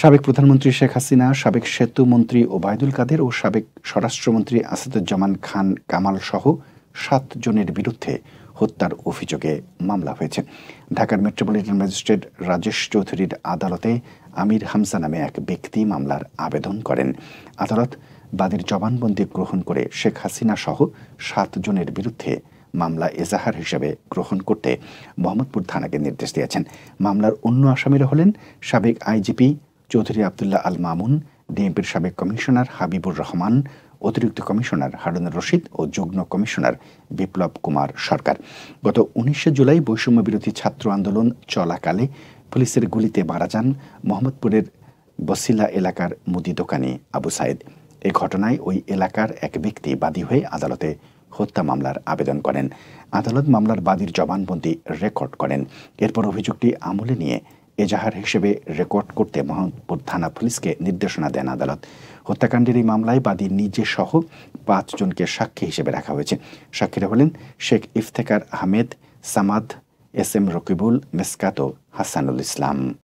সাবেক প্রধানমন্ত্রী শেখ হাসিনা সাবেক সেতু মন্ত্রী ওবায়দুল কাদের ও সাবেক স্বরাষ্ট্রমন্ত্রী আসাদুজ্জামান খান কামাল সহ সাত জনের বিরুদ্ধে হত্যার অভিযোগে মামলা হয়েছে ঢাকার মেট্রোপলিটন ম্যাজিস্ট্রেট রাজেশ চৌধুরীর আদালতে আমির হামসা নামে এক ব্যক্তি মামলার আবেদন করেন আদালত বাদীর জবানবন্দি গ্রহণ করে শেখ হাসিনা সহ সাত জনের বিরুদ্ধে মামলা এজাহার হিসেবে গ্রহণ করতে মোহাম্মদপুর থানাকে নির্দেশ দিয়েছেন মামলার অন্য আসামিরা হলেন সাবেক আইজিপি চৌধুরী আবদুল্লাহ আল মামুন ডিএমপির সাবেক কমিশনার হাবিবুর রহমান অতিরিক্ত কমিশনার হারুনুর রশিদ ও যুগ্ম কমিশনার বিপ্লব কুমার সরকার গত উনিশে জুলাই বৈষম্য বিরোধী ছাত্র আন্দোলন চলাকালে পুলিশের গুলিতে মারা যান মোহাম্মদপুরের বসিলা এলাকার মুদি দোকানি আবু সাইদ এ ঘটনায় ওই এলাকার এক ব্যক্তি বাদী হয়ে আদালতে হত্যা মামলার আবেদন করেন আদালত মামলার বাদীর জবানবন্দি রেকর্ড করেন এরপর অভিযোগটি আমলে নিয়ে এজাহার হিসেবে রেকর্ড করতে মোহাম্মদপুর থানা পুলিশকে নির্দেশনা দেন আদালত হত্যাকাণ্ডের এই মামলায় বাদী নিজে সহ পাঁচজনকে সাক্ষী হিসেবে রাখা হয়েছে সাক্ষীরা হলেন শেখ ইফতেকার আহমেদ সামাদ এস এম রকিবুল মেসকাত হাসানুল ইসলাম